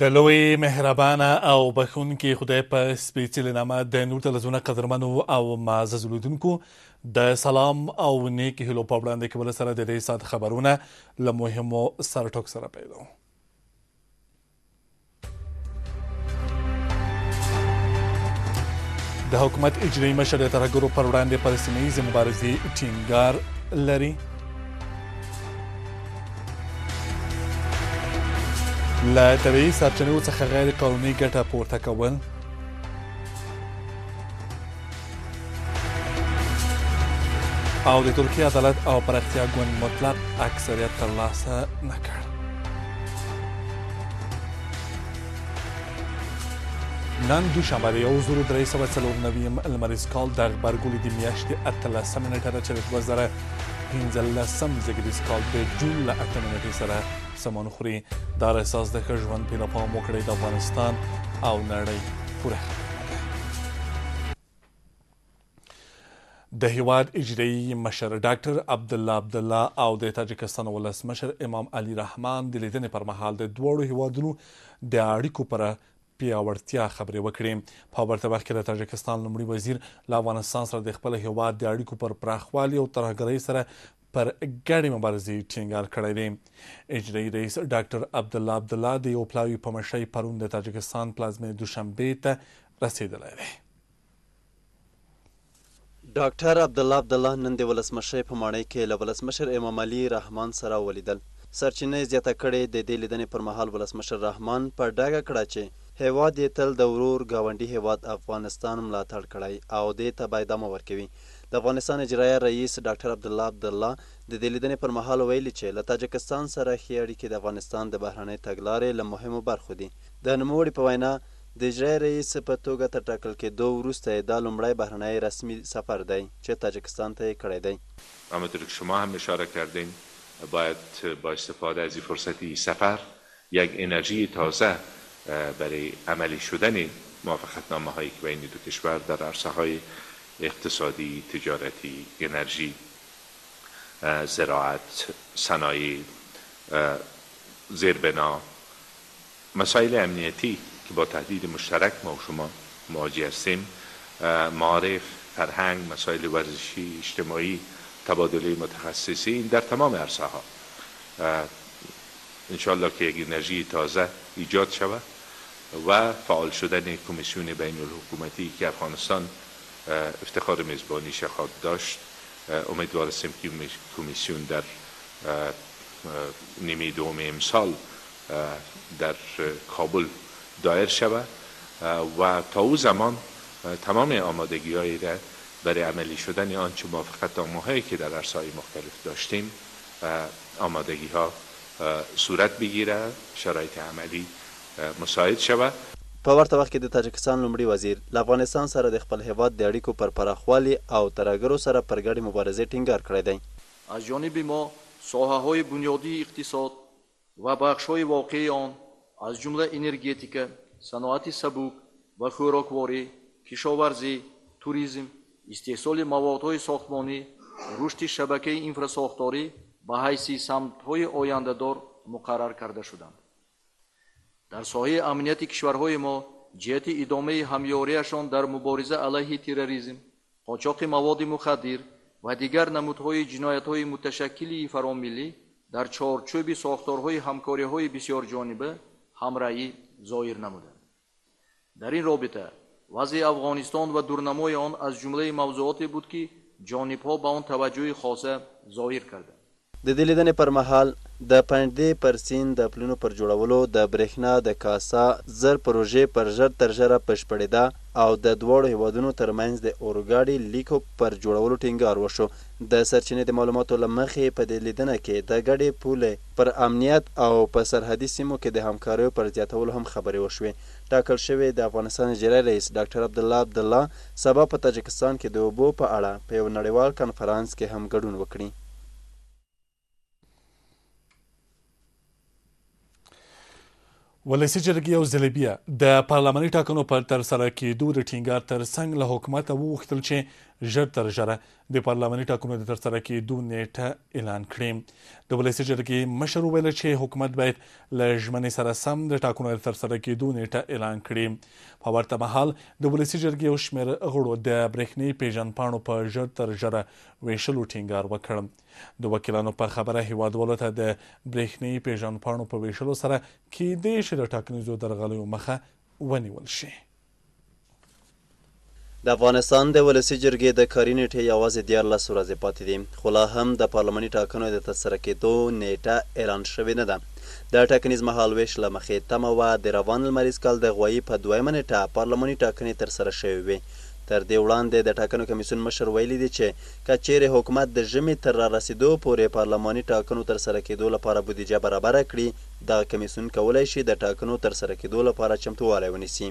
د لوی مهربان او بخونکي خدای په سپیڅلي نامه د نور تلزونه قدرمنو او معزز لیدونکو د سلام او نیک هلو په وړاندې کول سره د دې سات خبرونه لمهمو سرټوک سره پیدا د حکومت اجرایي مشر د ترګرو پر وړاندې پر سیمې مبارزي ټینګار لري له طبیعي سرچینو څخه غیر قانوني ګټه پورته کول او د ترکیه عدالت او پراختیا ګوند مطلق اکثریت ترلاسه نه کړ نن دوشنبه د یو زرو درې سوه څلور نویم لمریز کال د غبرګولې د میاشتې اتلسمه نیټه ده چې د دوه زره پنځلسم زېږدیز کال د جون له اته نیټې سره سامان خوري دا احساس د ښه ژوند په لپاره مو کړی د افغانستان او نړۍ پوره د هیواد اجرایی مشر ډاکټر عبد الله عبد الله او د تاجکستان ولسمشر امام علي رحمان د لیدنې پر مهال د دوړو هیوادونو د اړیکو پر پیاوړتیا خبرې وکړې په ورته وخت کې د تاجکستان لمړي وزیر له افغانستان سره د خپل هیواد د اړیکو پر پراخوالي او ترهګرۍ سره پر ګډې مبارزې ټینګار کړی دی اجرایي رئیس ډاکټر عبدالله عبدالله د یو پلاوي په مشرۍ پرون د تاجکستان پلازمې دوشنبې ته رسېدلی دی ډاکټر عبدالله عبدالله نن د ولسمشۍ په ماڼۍ کې له ولسمشر امام علي رحمان سره ولیدل سرچینې زیاته کړې د دې لیدنې پر مهال ولسمشر رحمان په ډاګه کړه چې هیواد یې تل د ورور گاونډي هیواد افغانستان ملاتړ کړی او دې ته باید ورکوي د افغانستان اجرایه رئیس ډاکټر عبدالله عبدالله د دې لیدنې پر مهال ویلي چې له تاجکستان سره ښې اړیکې د افغانستان د بهرنۍ تګلارې له مهمو برخو دي د نوموړي په وینا د اجرایه رئیس په توګه تر ټاکل کېدو وروسته دا لومړی بهرنی رسمي سفر دی چې تاجکستان ته یې کړی دی همونطور که شما هم اشاره کردین باید با استفاده از این فرصتی سفر یک انرژی تازه برای عملی شدن موافقت نامه هایی که بین دو کشور در عرصه های اقتصادی، تجارتی، انرژی، زراعت، صنایع، زیربنا، مسائل امنیتی که با تهدید مشترک ما و شما مواجه هستیم معارف، فرهنگ، مسائل ورزشی، اجتماعی، تبادله این در تمام عرصه ها انشالله که یک انرژی تازه ایجاد شود و فعال شدن کمیسیون بین الحکومتی که افغانستان افتخار میزبانی خود داشت امیدوار هستیم که کمیسیون در نیمه دوم امسال در کابل دایر شود و تا او زمان تمام آمادگی هایی را برای عملی شدن آنچه موافقت هایی که در ارسای مختلف داشتیم آمادگی ها صورت بگیره شرایط عملی مساعد شود په ورته وخت کې د تاجکستان لومړي وزیر له افغانستان سره د خپل هیواد د اړیکو پر پراخوالي او ترهګرو سره پر ګډې مبارزې ټینګار کړی دی از جانب ما ساحههای بنیادی اقتصاد و بخشهای واقعی آن از جمله انرژیتیکا صناعت سبوک و خوراکواری کشاورزی توریزم استحصال موادهای ساختمانی رشد شبکه اینفراساختاری به حیثی سمتهای آینده دار مقرر کرده شدند дар соҳаи амнияти кишварҳои мо ҷиҳати идомаи ҳамёрияшон дар мубориза алайҳи терроризм қочоқи маводи мухаддир ва дигар намудҳои ҷиноятҳои муташаккилии фаромиллӣ дар чорчӯби сохторҳои ҳамкориҳои бисёрҷониба ҳамраӣ зоҳир намуданд дар ин робита вазъи афғонистон ва дурнамои он аз ҷумлаи мавзуоте буд ки ҷонибҳо ба он таваҷҷӯҳи хоса зоҳир карданд د دې لیدنې پر مهال د پنډې پر سیند د پلونو پر جوړولو د برېښنا د کاسا زر پروژې پر ژر تر ژره بشپړېده او د دواړو هیوادونو ترمنځ د اورګاډي لیکو پر جوړولو ټینګار وشو د سرچینې د معلوماتو له مخې په دې لیدنه کې د ګډې پولې پر امنیت او په سرحدي سیمو کې د همکاریو پر زیاتولو هم خبرې وشوې ټاکل شوی د افغانستان اجرایي رئیس ډاکټر عبدالله عبدالله سبا په تاجکستان کې د اوبو په اړه په یو نړیوال کنفرانس کې هم ګډون وکړي ولسی جرګې او زلبیه د پارلماني ټاکنو پر تر سره کېدو د ټینګار تر څنګ له حکومت وغوښتل چې ژر تر ژره د پارلماني ټاکنو د ترسره کېدو نیټه اعلان کړي د ولسی جرګې مشر ویل چې حکومت باید له ژمنې سره سم د ټاکنو د ترسره کېدو نیټه اعلان کړي په ورته مهال د ولسی جرګې او شمیر غړو د برېښنې پیژن پاڼو په ژر تر ژره ویشلو ټینګار وکړ د وکیلانو په خبره هیوادوالو ته د برېښنې پیژن پاڼو په ویشلو سره کې د شل ټاکنیزو درغلیو مخه ونیول شي د افغانستان د ولسی جرګې د کاري نیټې یوازې دیارلس ورځې پاتې دي خو لا هم د پارلماني ټاکنو د ترسره کېدو نیټه اعلان شوې نه ده د ټاکنیز مهالویش له مخې تمه وه د روان لمریز کال د غوایي په دویمه نیټه پارلماني ټاکنې ترسره شوې وي تر دې وړاندې د ټاکنو کمیسیون مشر ویلي دی چې که چیرې حکومت د ژمي تر را رسیدو پورې پارلماني ټاکنو ترسره کېدو لپاره بودیجه برابره کړي دغه کمیسیون کولی شي د ټاکنو ترسره کېدو لپاره چمتووالی ونیسي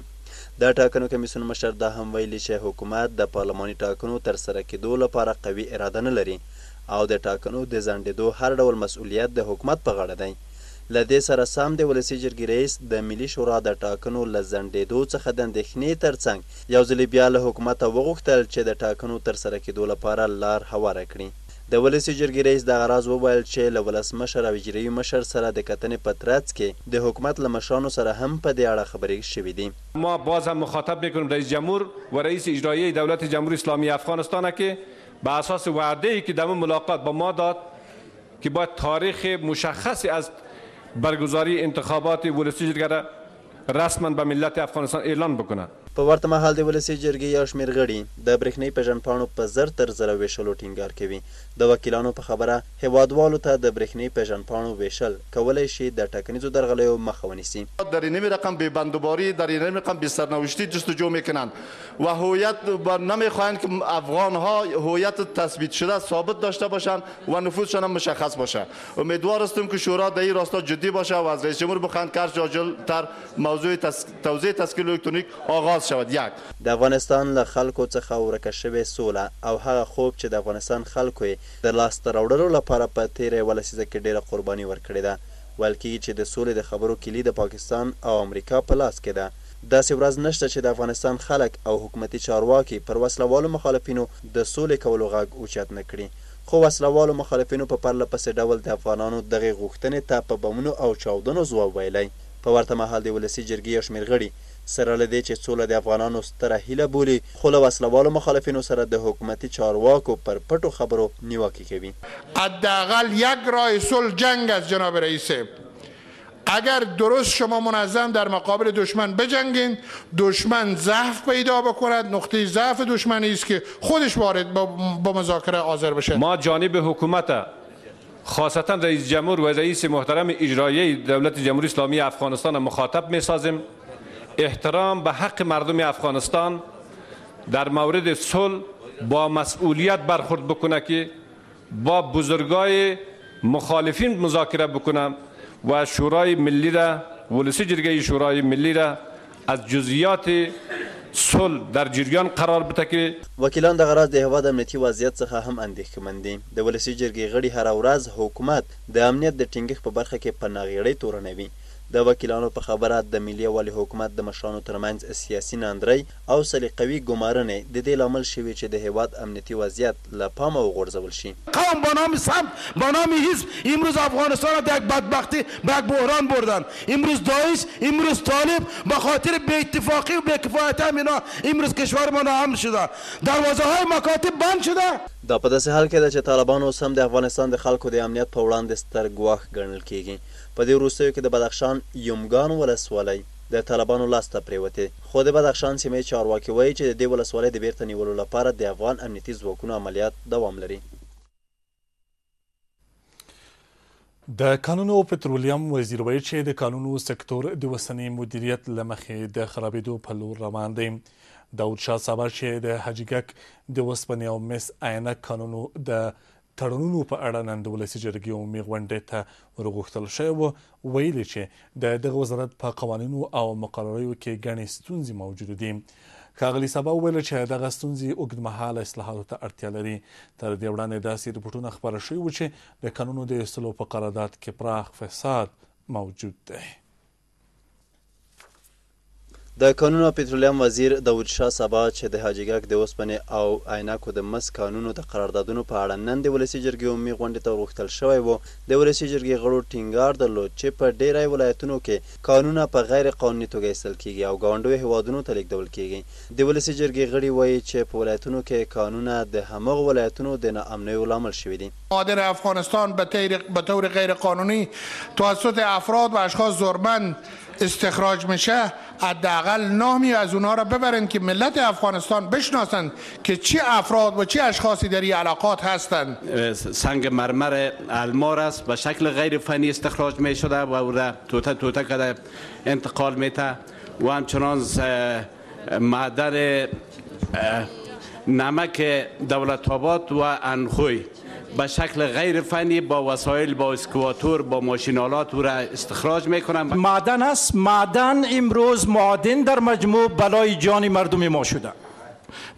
د ټاکنو کمیسیون مشر دا هم ویلي چې حکومت د پارلماني ټاکنو ترسره کېدو لپاره قوي اراده نه لري او د ټاکنو د ځنډېدو هر ډول مسؤلیت د حکومت په غاړه دی له دې سره سم د ولسي جرګې رئیس د ملي شورا د ټاکنو له ځنډېدو څخه د اندېښنې تر څنګ یو ځلې بیا له حکومته وغوښتل چې د ټاکنو ترسره کېدو لپاره لار هواره کړي د ولسی جرګې رئیس دغه راز وویل چې له ولسمشر او اجرایي مشر سره د کتنې په ترڅ کې د حکومت له مشرانو سره هم په دې اړه خبرې شوې دي ما باز هم مخاطب میکنیم رئیس جمهور و رئیس اجرایی دولت جمهوری اسلامی افغانستان که به اساس وعده ای که در ملاقات با ما داد که باید تاریخ مشخصی از برگزاری انتخابات ولسی جرگه را رسما به ملت افغانستان اعلان بکنه په ورته مهال د ولسي جرګې یو شمېر غړي د برېښنایي پیژندپاڼو په زر تر زره ویشلو ټینګار کوي د وکیلانو په خبره هیوادوالو ته د برېښنایي پیژندپاڼو ویشل کولی شي د ټاکنیزو درغلیو مخه ونیسي در نمی رقم به بندوباری در نمی رقم به سرنوشتی جستجو میکنند و هویت نمیخواهند که افغان ها هویت تثبیت شده ثابت داشته باشند و نفوذشان هم مشخص باشه امیدوار هستم که شورا در این راستا جدی باشه و از رئیس جمهور بخواند که هر تر موضوع تس... توزیع تسکیل الکترونیک آغاز شود یک د افغانستان له خلکو څخه ورکه شوې سوله او هغه خوب چې د افغانستان خلکو یې د لاسته راوړلو لپاره په تیره یوه لسیزه کې ډېره قرباني ورکړې ده ویل کېږي چې د سولې د خبرو کلي د پاکستان او امریکا په لاس کې ده داسې ورځ نشته چې د افغانستان خلک او حکومتي چارواکي پر وسلوالو مخالفینو د سولې کولو غږ اوچت نه کړي خو وسلوالو مخالفینو په پرله پسې ډول د افغانانو دغې غوښتنې ته په بمونو او چاودنو ځواب ویلی په ورته مهال د ولسي جرګې یو شمېر غړي سره له دې چې سوله د افغانانو ستره هیله بولی خو له وسلوالو مخالفینو سره د حکومتي چارواکو پر پټو خبرو نیوکې کوي حداقل یک رای صلح جنگ از جناب رئیس اگر درست شما منظم در مقابل دشمن بجنگین دشمن ضعف پیدا بکند نقطه ضعف دشمنی است که خودش وارد با مذاکره حاضر بشه ما جانب حکومت خاصتا رئیس جمهور و رئیس محترم اجرایی دولت جمهوری اسلامی افغانستان مخاطب می احترام به حق مردم افغانستان در مورد صلح با مسئولیت برخورد بکنه که با بزرگای مخالفین مذاکره بکنم و شورای ملی را ولسی جرگه شورای ملی را از جزئیات صلح در جریان قرار بده کې وکیلان د غراز د هواد امنیتي وضعیت څخه هم اندېښمن دي د ولسی جرګې غړي هر ورځ حکومت د امنیت د ټینګښت په برخه کې پناغړې تورنوي د وکیلانو په خبره د ملي والي حکومت د مشرانو ترمنځ سیاسي ناندرۍ او سلیقوي ګمارنې د دې لامل شوي چې د هیواد امنیتي وضعیت له پامه وغورځول شي قوم به نام سمت به نام حزب امروز افغانستان را به یک بدبختی به یک بحران بردن امروز داعش امروز طالب به خاطر بیاتفاقی و بیکفایت هم اینا امروز کشور ما ناامن شده دروازه های مکاتب بند شده دا په داسې حال کې ده چې طالبان اوس هم د افغانستان د خلکو د امنیت په وړاندې ستر ګواښ ګڼل کیږي په دې وروستیو کې د بدخشان یمګان ولسوالۍ د طالبانو لاسته پرېوتې خو د بدخشان سیمې چارواکي وایي چې د دې ولسوالۍ د بیرته نیولو لپاره د افغان امنیتي ځواکونو عملیات دوام لري د کانونو او پټرولیم وزیر وایي چې د کانونو سکتور د وسنې مدیریت لمخې د خرابېدو په لور روان دی داود شاه صاحب چې د حاجیګک د وسپنې او مس عینک کانونو د تړونونو په اړه نن د ولسي جرګې عمومي غونډې ته ورغوښتل شوی و ویلي چې د دغه وزارت په قوانینو او مقرریو کې ګڼې ستونزې موجود دي کاغلی سبا ویل چې دغه ستونزې اوږدمهاله اصلاحاتو ته اړتیا لري تر دې وړاندې داسې رپورټونه خپاره شوي و چې د قانونو د اصلاح په قرارداد کې پراخ فساد موجود دی د کانونو پېټرولیم وزیر داود شاه سبا چې د حاجیګک د اوسپنې او عینکو د مس قانونو د قراردادونو په اړه نن د ولسي جرګې عمومي غونډې ته غوښتل شوی و د ولسي جرګې غړو ټینګار درلود چې په ډیری ولایتونو کې قانونه په غیر قانوني توګه ایستل کیږي او ګاونډیو هیوادونو ته لیږدول کیږي د ولسي جرګې غړي وایي چې په ولایتونو کې قانونه د همغو ولایتونو د ناامنیو لامل شوي دي مادر افغانستان به طور غیر قانونی توسط افراد و اشخاص زورمند استخراج میشه حداقل نامی از اونها را ببرن که ملت افغانستان بشناسند که چه افراد و چه اشخاصی در این علاقات هستند سنگ مرمر المار است به شکل غیر فنی استخراج می شده و او را توته توته کده انتقال میته و همچنان مادر نمک دولت آباد و انخوی با شکل غیر فنی با وسایل با اسکواتور با ماشینالات او را استخراج میکنن معدن است معدن امروز معادن در مجموع بلای جان مردم ما شده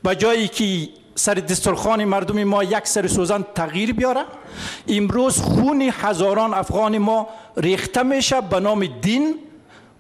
به جایی که سر دسترخان مردم ما یک سر سوزن تغییر بیاره امروز خون هزاران افغان ما ریخته میشه به نام دین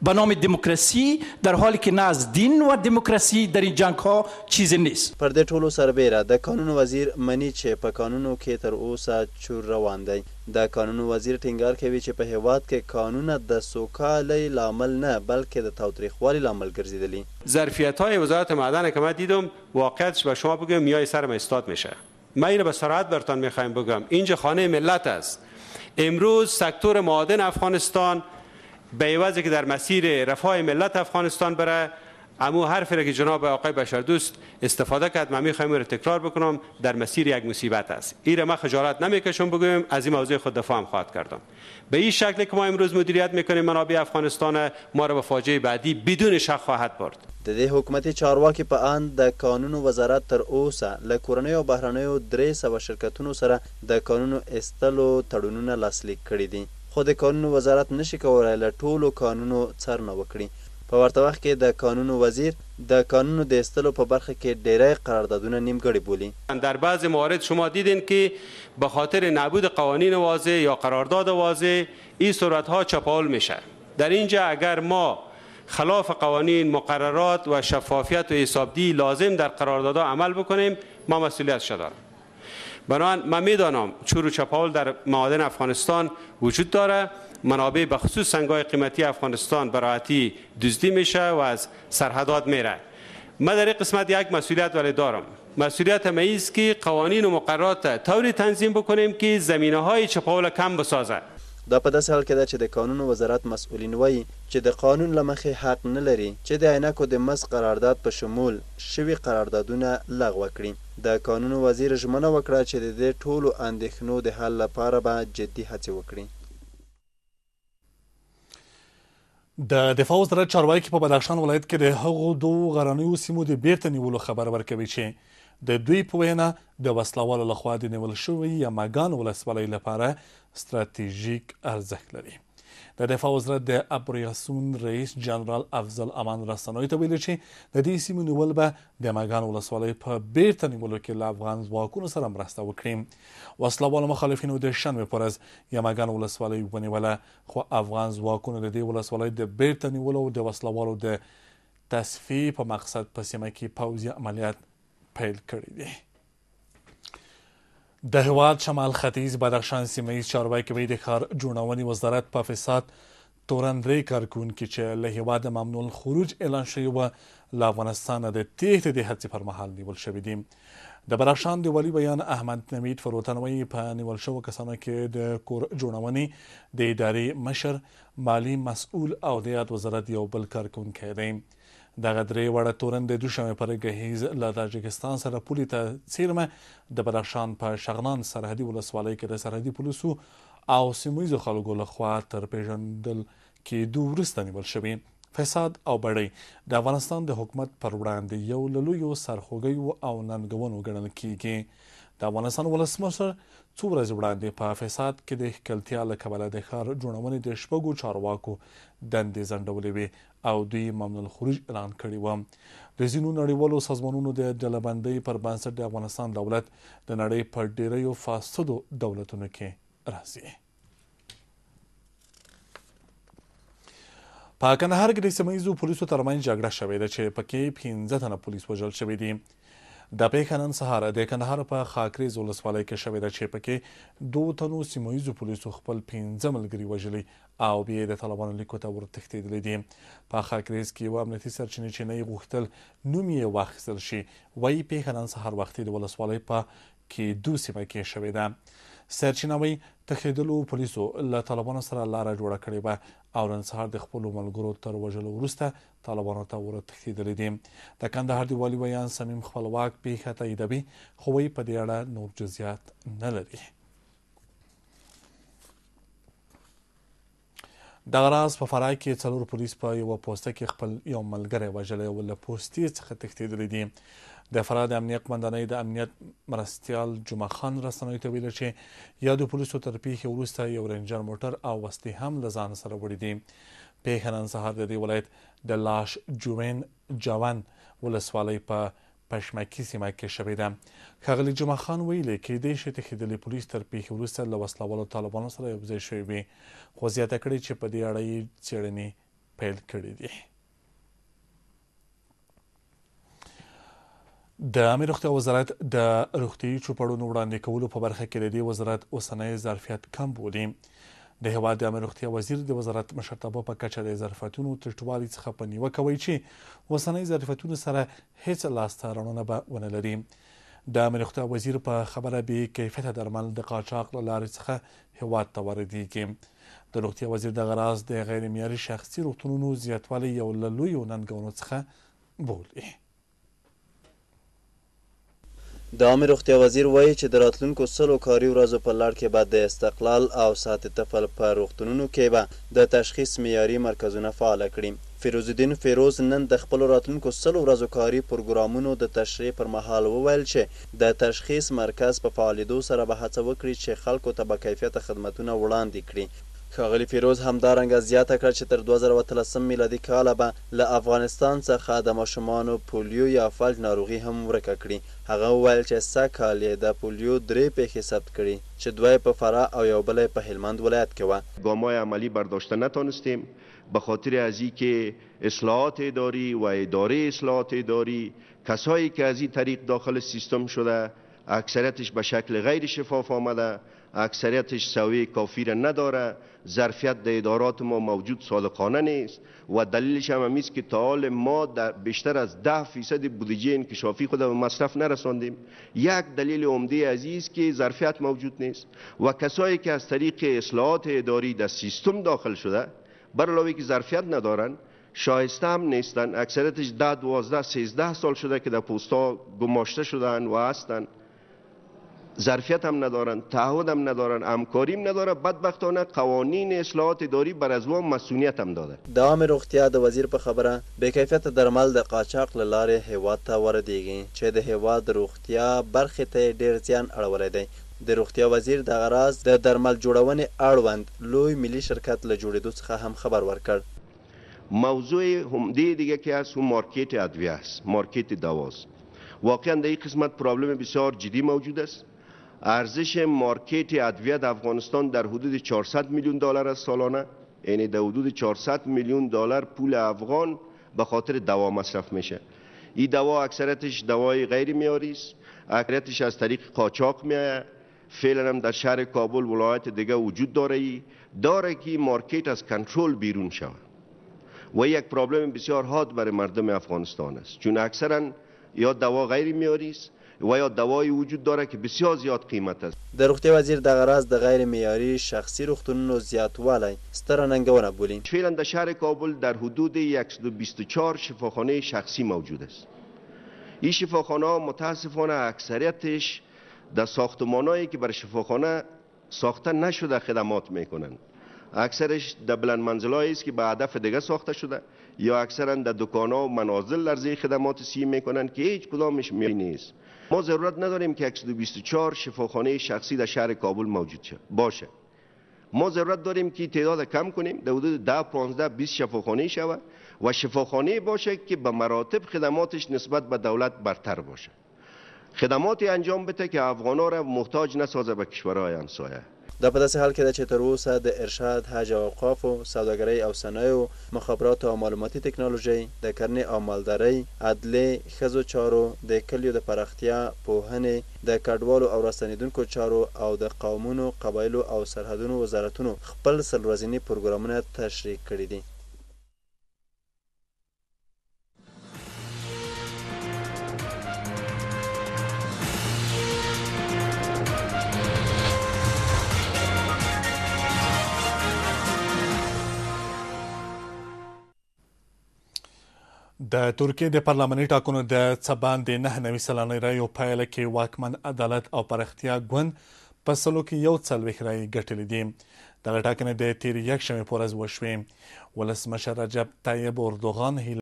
به نام دموکراسی در حالی که نه از دین و دموکراسی در این جنگ ها چیزی نیست پر د ټولو سربیره د قانون وزیر منی چې په قانونو کې تر اوسه چور روان دی د قانون وزیر ټینګار کوي چې په هیواد کې قانون د سوکالۍ لامل نه بلکې د تاوتریخوالي لامل ګرځیدلی ظرفیت های وزارت معدن که من دیدم واقعیتش به شما بگم میای سرم استاد میشه ما اینو به سرعت برتان میخوایم بگم اینجا خانه ملت است امروز سکتور معدن افغانستان به عوض که در مسیر رفاه ملت افغانستان بره امو حرفی را که جناب آقای بشردوست استفاده کرد من میخوایم را تکرار بکنم در مسیر یک مصیبت است این را من خجالت نمیکشم بگویم از این موضوع خود دفاعم هم خواهد کردم به این شکل که ما امروز مدیریت میکنیم منابع افغانستان ما را به فاجعه بعدی بدون شک خواهد برد د حکومت چارواکی په اند د قانون وزارت تر اوسه له کورنۍ او بهرنیو درې سوه شرکتونو سره د قانون استلو تړونونه لاسلیک کړي دي خود د وزارت نشي کولای له ټولو کانونو څارنه وکړي په ورته وخت کې د قانونو وزیر د قانونو د ایستلو په برخه کې ډیری قراردادونه نیمګړي بولی در بعض موارد شما دیدین که به خاطر نبود قوانین واضح یا قرارداد واضح این صورت ها چپال میشه در اینجا اگر ما خلاف قوانین مقررات و شفافیت و حسابدی لازم در قراردادها عمل بکنیم ما مسئولیت داریم بنابراین من میدانم چور و چپاول در معادن افغانستان وجود داره منابع به خصوص سنگای قیمتی افغانستان براحتی دزدی میشه و از سرحدات میره من در این قسمت یک مسئولیت ولی دارم مسئولیت ما است که قوانین و مقررات طوری تنظیم بکنیم که زمینه های چپاول کم بسازه دا په داسې حال کې ده چې د قانون وزارت مسؤلین وایي چې د قانون له حق نه لري چې د عینکو د مس قرارداد په شمول شوي قراردادونه لغوه کړي د کانونو وزیر ژمنه وکړه چې د دې ټولو اندېښنو د حل لپاره به جدي هڅې وکړي د دفاع وزارت چارواکي په بدخشان ولایت کې د هغو دوو غرنیو سیمو د بیرته نیولو خبر ورکوي چې د دوی په وینا د وسلوالو لخوا د نیول شوي یا ماګان ولسوالۍ لپاره ستراتیژیک ارزښت لري د دفاع وزارت د اپریاسون رئیس جنرال افضل امان رسنوي ته ویلي چې د دې سیمو نیول به د مګان ولسوالۍ په بیرته نیولو کې له افغان ځواکونو سره مرسته وکړي وسلوال مخالفینو د شنبه پر ورځ یمګان ولسوالۍ ونیوله خو افغان ځواکونو د دې ولسوالۍ د بیرته نیولو د وسلوالو د تصفیه په مقصد په سیمه کې پوځي عملیات پیل کړی دی د هواد شمال ختیځ بدخشان سیمه ییز چارواکي کې به د ښار جوړونې وزارت په فساد تورن ری کارکون کې چې له هواد ممنون خروج اعلان شوی و له افغانستان د تیښت د هڅې پر مهال نیول شوې دي د بدخشان د ولی بیان احمد نمید فروتنوي په نیول شوو کسانو کې د کور جوړونې د ادارې مشر مالی مسؤل او د یاد وزارت یو بل کارکون کې دی دغه درې وړه تورن د دوشنبه پر ګهیز له تاجکستان سره پولي ته څیرمه د بدخشان په شغنان سرحدي ولسوالۍ کې د سرحدي پولیسو او سیمویزو خلکو له خوا تر پیژندل کېدو وروسته نیول شوي فساد او بړۍ د افغانستان د حکومت پر وړاندې یو له لویو سرخوږیو او ننګونو ګڼل کیږي د افغانستان ولسمشر څو ورځې وړاندې په فساد کې د ښکلتیا له کبله د ښار جوړونې د شپږو چارواکو دندې ځنډولې وې او دوی ممنوع الخروج اعلان کړی و د ځینو نړیوالو سازمانونو د ډلبندۍ پر بنسټ د افغانستان دولت د نړۍ پر ډیریو فاسدو دولتونو کې راځي په کندهار کې د سیمه ییزو پولیسو ترمنځ جګړه شوې ده چې پکې 15 تنه پولیس وژل شوي دي د پیښه نن سهار د کندهار په خاکریز ولسوالۍ کې شوې ده چې پکې دوو تنو سیمه ییزو پولیسو خپل پنځه ملګري وژلي او بیا د طالبانو لیکو ته ورتښتېدلي دي په خاکریز کې یوه امنیتي سرچینې چې نه یې غوښتل نوم یې واخیستل شي وایي پیښه نن سهار وختي د ولسوالۍ په کې دوه سیمه کې شوې ده سرچینه وایي تښتېدلو پولیسو له طالبانو سره لاره جوړه کړې وه او نن سهار د خپل ملګرو تر وژلو وروسته طالبانو ته ورتښتېدلې دي د کندهار دی والي ویان سمیم خپلواک پیښه تاییدوي خو یې په دې اړه نور جزئیات نه لري دغه راز په فرای کې څلور پولیس په یو پوسټ کې خپل یو ملګری وژلی او له پوسټي څخه تښتېدلی دي د فراد امنیه قمندانۍ د امنیت مرستيال جمعه خان رسنوي ته ویل چې یادو پولیسو تر پیښې وروسته یو رینجر موټر او وستی هم له ځان سره وړي دي پیښه نن سهار د دې ولایت د لاش جوین جوان ولسوالۍ په پښمکی سیمه کې شوې ده خغلی جمعه خان ویلي کې د شته خېدلې پولیس تر پیښې وروسته له وسلوالو طالبانو سره یو ځای شوې وي خو زیاته کړې چې په دې اړه یې څېړنې پیل کړې دي د امیر روغتیا وزارت د روغتیايي چوپړونو وړاندې کولو په برخه کې د دې وزارت اوسنۍ ظرفیت کم بولي د هواد د امیر روغتیا وزیر د وزارت مشرتابه په کچه د ظرفیتونو ترټوالي څخه په نیوکه کوي چې اوسنۍ ظرفیتونو سره هیڅ لاسته راوړنه به ونه لري د امیر روغتیا وزیر په خبره به کیفیت درمل د قاچاق لارې څخه هواد ته ورډیږي د روغتیا وزیر د غراز د غیر معیاري شخصي روغتونونو زیاتوالی یو لوی ننګونو څخه بولي د عامې روغتیا وزیر وایي چې د راتلونکو سلو کاري ورځو په لړ کې به د استقلال او ساعت طفل په روغتونونو کې به د تشخیص معیاري مرکزونه فعال کړي فیروز الدین فیروز نن د خپل راتلونکو سلو ورځو کاري پروګرامونو د تشریح پر مهال وویل چې د تشخیص مرکز په فعالېدو سره به هڅه وکړي چې خلکو ته به کیفیته خدمتونه وړاندې کړي ښاغلي فیروز همدارنګه زیاته کړه چې تر 2013 میلادي کاله به له افغانستان څخه د ماشومانو پولیو یا فلج ناروغي هم ورکه کړي هغه وویل چې سږ کال یې د پولیو درې پیښې ثبت کړي چې دوی په فراه او یو بل په هلمند ولایت کې وه گامهای عملی برداشته نتانستیم به خاطر از که اصلاحات اداری و اداره اصلاحات اداری کسایی که از این طریق داخل سیستم شده اکثریتش به شکل غیر شفاف آمده اکثریتش سوی کافی نداره ظرفیت در ادارات ما موجود صادقانه نیست و دلیلش هم است که تا حال ما در بیشتر از ده فیصد بودجه انکشافی خود به مصرف نرساندیم یک دلیل عمده عزیز که ظرفیت موجود نیست و کسایی که از طریق اصلاحات اداری در سیستم داخل شده علاوه که ظرفیت ندارن شایسته هم نیستن اکثریتش ده دوازده سیزده سال شده که در پوستا گماشته شدن و هستند ظرفیت هم ندارن تعهد هم ندارن همکاری هم نداره بدبختانه قوانین اصلاحات اداری بر از مسئولیت هم داده د عام روغتیا د وزیر په خبره بې کیفیت درمل د قاچاق له لارې هیواد ته واردېږي چې د هیواد روغتیا برخې ته ډیر زیان اړولی دی د روغتیا وزیر دغه راز د درمل جوړونې اړوند لوی ملي شرکت له جوړېدو څخه هم خبر ورکړ موضوع همدی دیگه که از اون مارکت ادویه است مارکت دواست واقعا در این قسمت پرابلم بسیار جدی موجود است ارزش مارکت ادویه افغانستان در حدود 400 میلیون دلار است سالانه یعنی در حدود 400 میلیون دلار پول افغان به خاطر دوا مصرف میشه این دوا اکثرتش دوای غیر معیاری است اکثرتش از طریق قاچاق میآید فعلا هم در شهر کابل ولایت دیگه وجود داره ای داره که مارکت از کنترل بیرون شود و یک پرابلم بسیار حاد برای مردم افغانستان است چون اکثرا یا دوا غیر معیاری است و یا دوایی وجود داره که بسیار زیاد قیمت است در روغتیا وزیر دغه راز د غیر معیاري شخصي روغتونونو زیاتوالی ستره ننګونه بولیم فعلا د شهر کابل در حدود 124 شفاخانه شخصی موجود است این شفاخانه ها متاسفانه اکثریتش در ساختمانهایی که بر شفاخانه ساخته نشده خدمات میکنند اکثرش در بلند منزلایی است که به هدف دیگه ساخته شده یا اکثرا در ها و منازل لرزه خدمات سی میکنند که هیچ کدامش می نیست ما ضرورت نداریم که 124 شفاخانه شخصی در شهر کابل موجود شد باشه ما ضرورت داریم که تعداد کم کنیم در حدود 10 15 20 شفاخانه شود و شفاخانه باشه که به مراتب خدماتش نسبت به دولت برتر باشه خدماتی انجام بده که افغانا را محتاج نسازه به کشورهای همسایه دا په داسې حال کې ده چې تر اوسه د ارشاد حج او اوقاف او سوداګرۍ او صنایعو مخابرات او معلوماتي ټکنالوژي د کرنې او مالدارۍ عدلې ښځو چارو د کلیو د پراختیا پوهنې د کډوالو او راستنیدونکو چارو او د قومونو قبایلو او سرحدونو وزارتونو خپل سلورځیني پروګرامونه تشریح کړي دي د ترکیه د پارلماني ټاکنو د څبان د نه نوي سلانه رایو پایله کې واکمن عدالت او پرختیا ګوند په سلو کې یو څلويخ رای ګټلې دي دغه ټاکنې د تیر یک شمې پورز وشوې ولسمشر رجب طیب اردوغان